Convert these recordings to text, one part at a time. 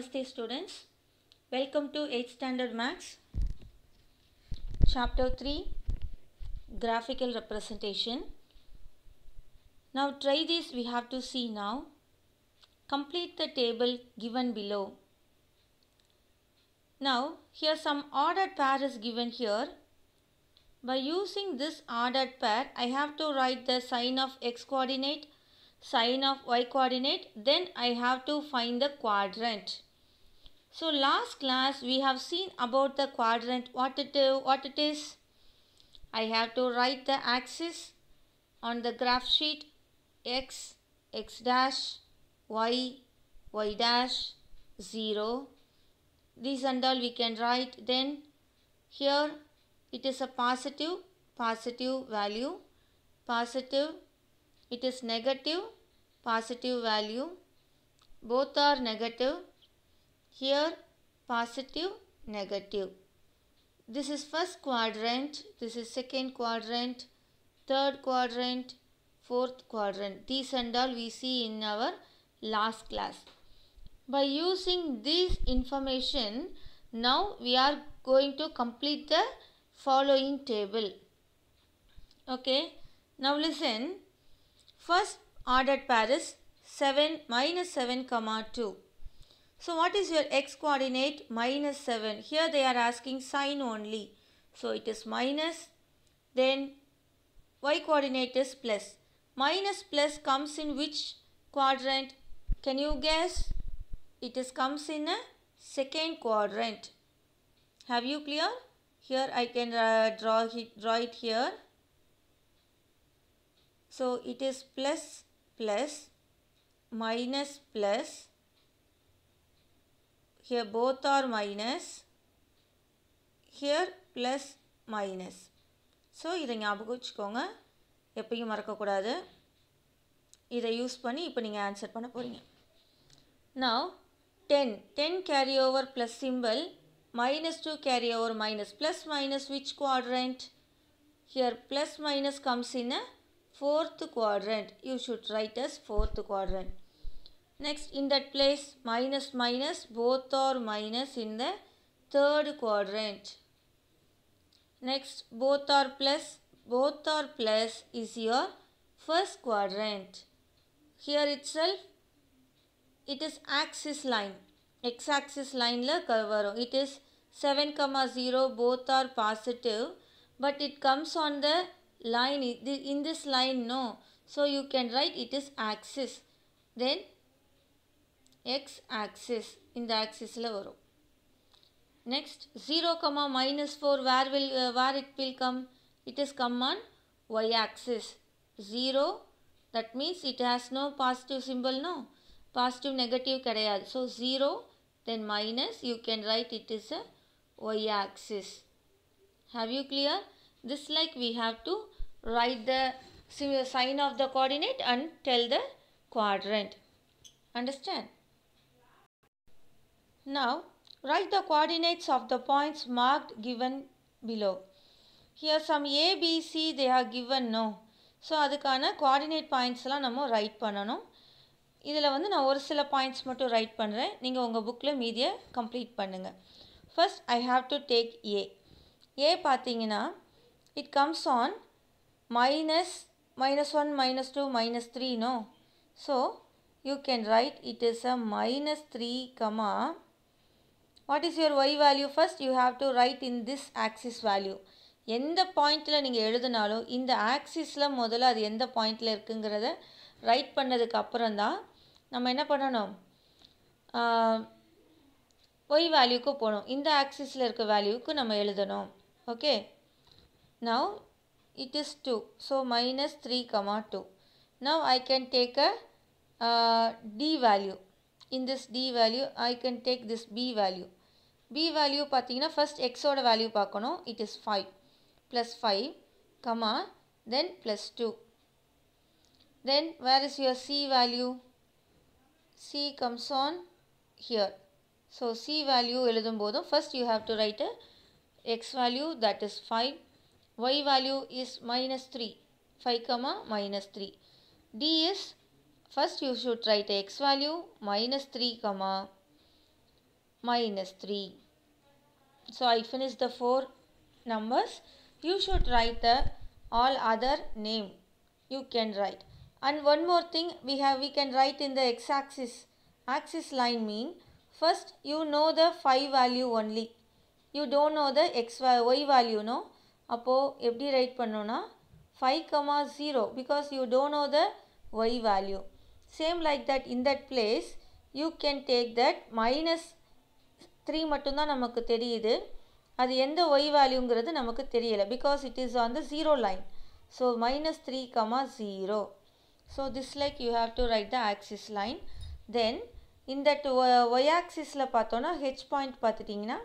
Namaste students. Welcome to 8th standard maths. Chapter 3 Graphical representation. Now try this we have to see now. Complete the table given below. Now here some ordered pair is given here. By using this ordered pair I have to write the sign of x coordinate sine of y coordinate then I have to find the quadrant. So last class we have seen about the quadrant what it, uh, what it is. I have to write the axis on the graph sheet x, x dash, y, y dash, 0. These and all we can write then here it is a positive, positive value, positive, it is negative, positive value, both are negative here positive, negative. This is first quadrant, this is second quadrant, third quadrant, fourth quadrant. These and all we see in our last class. By using this information, now we are going to complete the following table. Okay, now listen. First ordered pair is 7 minus 7 comma 2. So what is your x coordinate? Minus 7. Here they are asking sine only. So it is minus. Then y coordinate is plus. Minus plus comes in which quadrant? Can you guess? It is comes in a second quadrant. Have you clear? Here I can uh, draw, it, draw it here. So it is plus plus minus plus here both are minus here plus minus so இதை ஞாபகம் வச்சுக்கோங்க எப்பயும் மறக்கக்கூடாது இதை use பண்ணி இப்போ நீங்கள் answer பண்ண போகிறீங்க now ten ten carry over plus simple minus two carry over minus plus minus which quadrant here plus minus comes in a fourth quadrant you should write as fourth quadrant Next in that place minus minus both are minus in the third quadrant. Next both are plus both are plus is your first quadrant. Here itself it is axis line x axis line la curve It is 7 comma 0 both are positive but it comes on the line in this line no. So you can write it is axis. Then x axis in the axis level. Next 0, minus comma 4 where will uh, where it will come? It is come y axis 0 that means it has no positive symbol no positive negative kadayad. So 0 then minus you can write it is a y axis. Have you clear? This like we have to write the sign of the coordinate and tell the quadrant. Understand? Now write the coordinates of the points marked given below. Here some A, B, C they are given no. So அதுக்கான coordinate பாயிண்ட்ஸ்லாம் நம்ம write பண்ணணும் இதில் வந்து நான் ஒரு சில points மட்டும் ரைட் பண்ணுறேன் நீங்கள் உங்கள் புக்கில் மீதியை கம்ப்ளீட் பண்ணுங்கள் first I have to take a a பார்த்தீங்கன்னா it comes on minus minus one minus two minus three no so you can write it is a minus three comma what is your y value first you have to write in this axis value எந்த பாயிண்ட்டில் நீங்கள் எழுதினாலும் இந்த ஆக்சிஸில் முதல்ல அது எந்த பாயிண்ட்டில் இருக்குங்கிறத ரைட் பண்ணதுக்கு அப்புறம் தான் நம்ம என்ன பண்ணணும் ஒய் வேல்யூக்கு போகணும் இந்த ஆக்சிஸில் இருக்க வேல்யூக்கு நம்ம எழுதணும் okay now it is two so minus three comma two now I can take a d value in this d value I can take this b value b value pathina first x oda value paakano it is 5 plus 5 comma then plus 2 then where is your c value c comes on here so c value eludum bodum first you have to write a x value that is 5 y value is minus 3 5 comma minus 3 d is first you should write a x value minus 3 comma minus 3 so I finish the four numbers you should write the all other name you can write and one more thing we have we can write in the x-axis axis line mean first you know the phi value only you don't know the x y value no அப்போ write write five comma zero because you don't know the y value. Same like that in that place you can take that minus. Three மட்டும்தான் நமக்கு தெரியுது அது எந்த y வேல்யூங்கிறது நமக்கு தெரியலை because it is on the zero line so minus three comma zero so this like you have to write the axis line then இந்த y ஆக்சிஸில் uh, பார்த்தோன்னா ஹெச் பாயிண்ட் பார்த்துட்டிங்கன்னா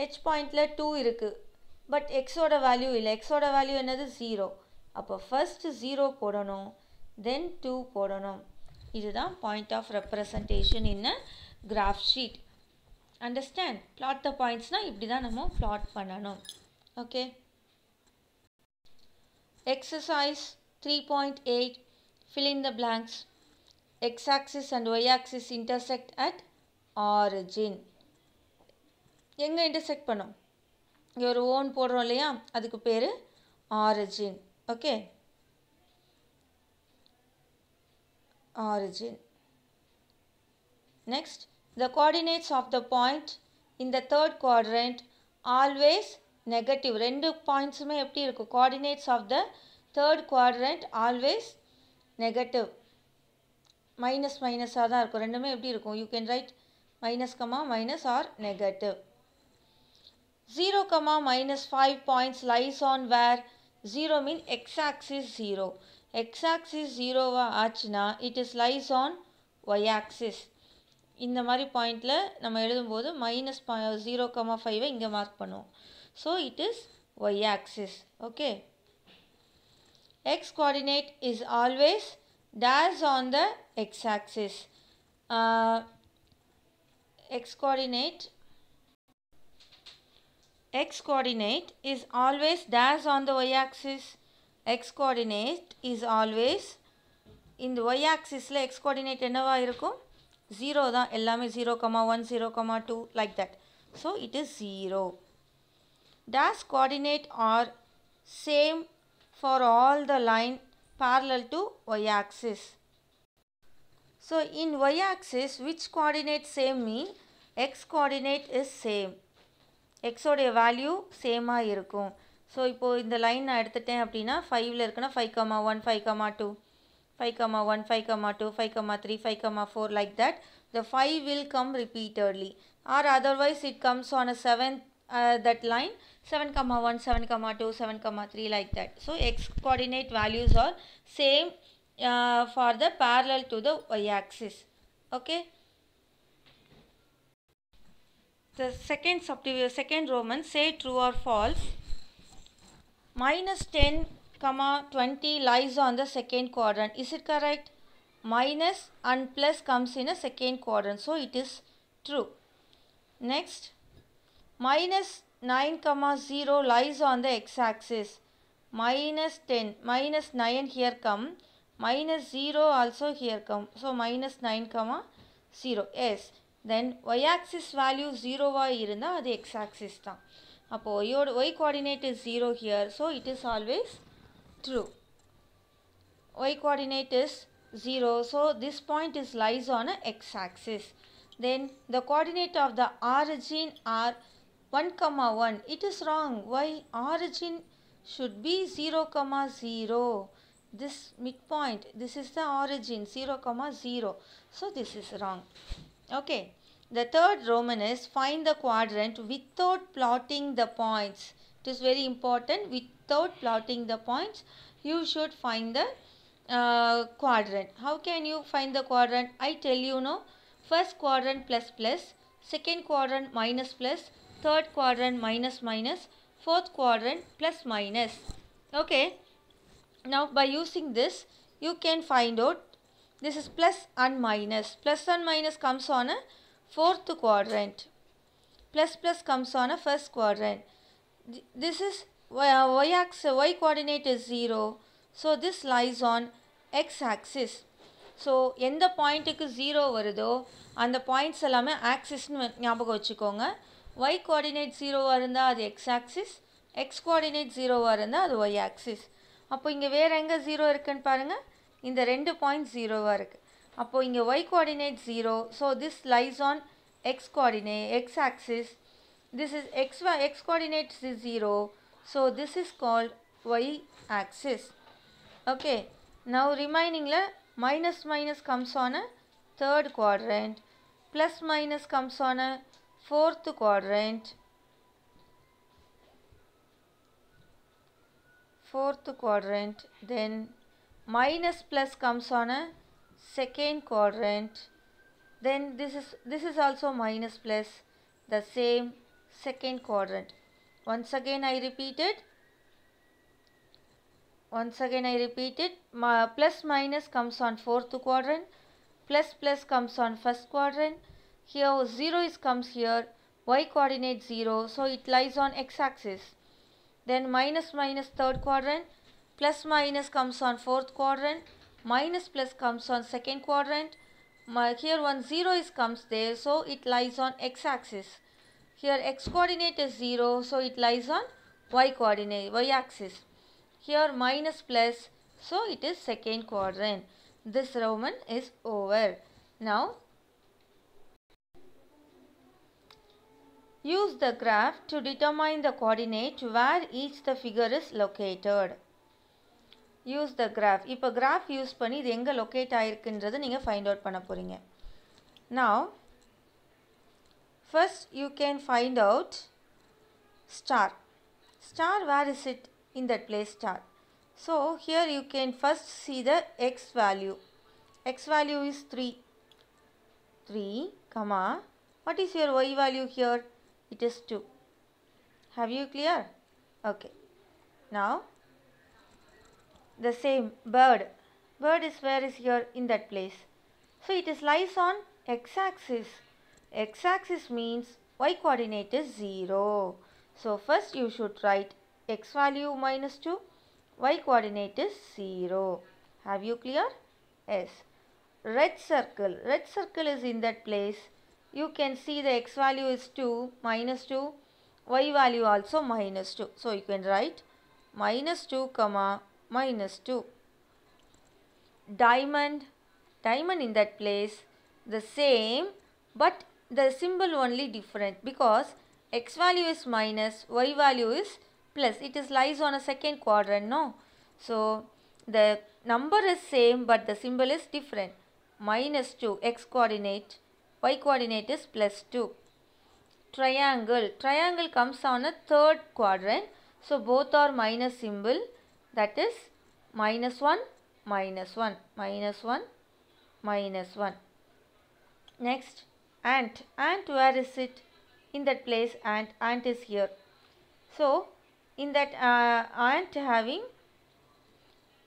ஹெச் பாயிண்டில் டூ இருக்குது பட் எக்ஸோட வேல்யூ இல்லை எக்ஸோட value என்னது ஜீரோ அப்போ ஃபஸ்ட்டு ஜீரோ போடணும் தென் டூ போடணும் இதுதான் point of representation in graph sheet understand plot the பாயிண்ட்ஸ்னால் இப்படி தான் நம்ம பிளாட் பண்ணணும் okay exercise three point eight fill in the blanks x and and y axis intersect at எங்கே இன்டர்செக்ட் பண்ணோம் இங்கே ஒரு ஓன் போடுறோம் இல்லையா அதுக்கு பேர் origin okay origin next The coordinates of the point in the third quadrant always negative. ரெண்டு பாயிண்ட்ஸுமே எப்படி இருக்கும் coordinates of the third quadrant always negative. Minus மைனஸாக தான் இருக்கும் ரெண்டுமே எப்படி இருக்கும் you can write minus comma minus or negative zero comma minus five points lies on where zero mean x axis zero x ஜீரோவாக ஆச்சுன்னா it is lies on y axis இந்த மாதிரி பாயிண்டில் நம்ம எழுதும்போது மைனஸ் பா ஜீரோ கமா ஃபைவை இங்கே மார்க் பண்ணுவோம் so it is y axis okay x coordinate is always stays on the x axis x coordinate x coordinate is always stays on the y axis x coordinate is always இந்த y ஆக்சிஸில் x coordinate என்னவா இருக்கும் zero தான் எல்லாமே zero comma one zero comma two like that so it is zero stays coordinate are same for all the line parallel to y axis so in y-axis which coordinate same mean x coordinate is same. x உடைய சேமாக இருக்கும் so இப்போது இந்த line நான் எடுத்துட்டேன் அப்படின்னா ஃபைவ்ல இருக்குன்னா five comma one five comma two 5 comma 1 5 comma 2 5 comma 3 5 comma 4 like that the 5 will come repeatedly or otherwise it comes on a 7th uh, that line 7 comma 1 7 comma 2 7 comma 3 like that so x coordinate values are same uh, for the parallel to the y axis okay the second subdivision second roman say true or false minus 10 comma 20 lies on the second quadrant. Is it correct? Minus and plus comes in a second quadrant. So it is true. Next, minus 9 comma 0 lies on the x-axis. Minus 10, minus 9 here come. Minus 0 also here come. So minus 9 comma 0. Yes. Then y-axis value 0 y. இருந்தால் the x-axis தான். அப்போ y coordinate is 0 here. So it is always true. Y coordinate is 0. So this point is lies on a x axis. Then the coordinate of the origin are 1 comma 1. It is wrong. Why origin should be 0 comma 0. This midpoint, this is the origin 0 comma 0. So this is wrong. Okay. The third Roman is find the quadrant without plotting the points it is very important without plotting the points you should find the uh, quadrant how can you find the quadrant i tell you now first quadrant plus plus second quadrant minus plus third quadrant minus minus fourth quadrant plus minus okay now by using this you can find out this is plus and minus plus and minus comes on a fourth quadrant plus plus comes on a first quadrant this is y axis y coordinate is 0 so this lies on x axis so எந்த பாயிண்ட்டுக்கு zero வருதோ அந்த points எல்லாமே ஆக்சிஸ்னு ஞாபகம் வச்சுக்கோங்க Y coordinate ஜீரோவாக இருந்தால் அது எக்ஸ் ஆக்சிஸ் எக்ஸ் கோஆர்டினேட் ஜீரோவாக இருந்தால் அது ஒய் ஆக்சிஸ் அப்போ இங்கே வேறு எங்கே ஜீரோ இருக்குன்னு பாருங்கள் இந்த ரெண்டு பாயிண்ட் ஜீரோவாக இருக்குது அப்போது இங்கே y coordinate zero so this lies on x coordinate x axis This is x, y, x coordinate is 0. So, this is called y axis. Okay. Now, remaining la minus minus comes on a third quadrant. Plus minus comes on a fourth quadrant. Fourth quadrant. Then minus plus comes on a second quadrant. Then this is this is also minus plus the same second quadrant. Once again I repeat it. Once again I repeat it. minus comes on fourth quadrant. Plus plus comes on first quadrant. Here 0 is comes here. Y coordinate 0. So it lies on x axis. Then minus minus third quadrant. Plus minus comes on fourth quadrant. Minus plus comes on second quadrant. My, here one 0 is comes there. So it lies on x axis. Here x coordinate is 0, so it lies on y coordinate, y axis. Here minus plus, so it is second quadrant. This Roman is over. Now, use the graph to determine the coordinate where each the figure is located. Use the graph இப்போ graph use பண்ணி இது எங்கே locate ஆகிருக்குன்றது நீங்கள் find out பண்ண போகிறீங்க now First you can find out star. Star where is it in that place star. So here you can first see the x value. x value is 3. 3 comma what is your y value here? It is 2. Have you clear? Okay. Now the same bird. Bird is where is here in that place. So it is lies on x axis x-axis means y coordinate is 0. So first you should write x value minus 2, y coordinate is 0. Have you clear? Yes. Red circle. Red circle is in that place. You can see the x value is 2, minus 2, y value also minus 2. So you can write minus 2 comma minus 2. Diamond. Diamond in that place the same but the symbol only different because x value is minus, y value is plus. It is lies on a second quadrant, no? So, the number is same but the symbol is different. Minus 2, x coordinate, y coordinate is plus 2. Triangle, triangle comes on a third quadrant. So, both are minus symbol that is minus 1, minus 1, minus 1, minus 1. Next, ant ant where is it in that place ant ant is here so in that uh, ant having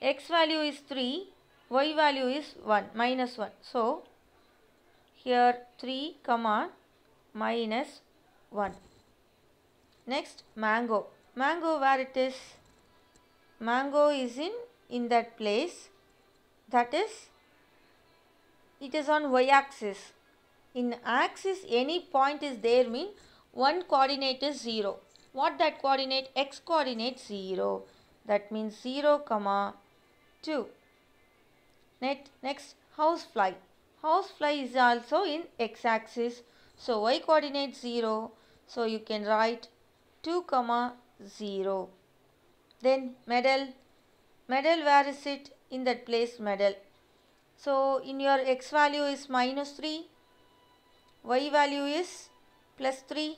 x value is 3 y value is 1 minus 1 so here 3 comma minus 1 next mango mango where it is mango is in in that place that is it is on y axis in axis any point is there mean one coordinate is 0. What that coordinate? X coordinate 0. That means 0 comma 2. Net, next housefly. Housefly is also in x axis. So y coordinate 0. So you can write 2 comma 0. Then medal. Medal where is it? In that place medal. So in your x value is minus 3 y value is plus 3.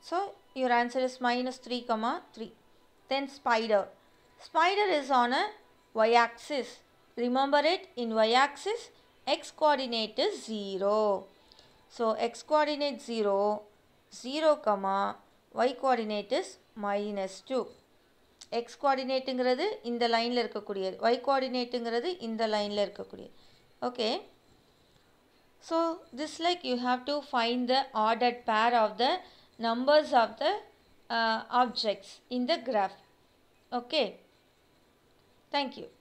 So your answer is minus 3 comma 3. Then spider. Spider is on a y-axis. Remember it in y-axis x coordinate is 0. So x coordinate 0, 0 comma y coordinate is minus 2. x coordinateங்கிறது இந்த லைனில் இருக்கக்கூடியது y coordinateங்கிறது இந்த லைனில் இருக்கக்கூடியது Okay. So this like you have to find the ordered pair of the numbers of the uh, objects in the graph. Okay. Thank you.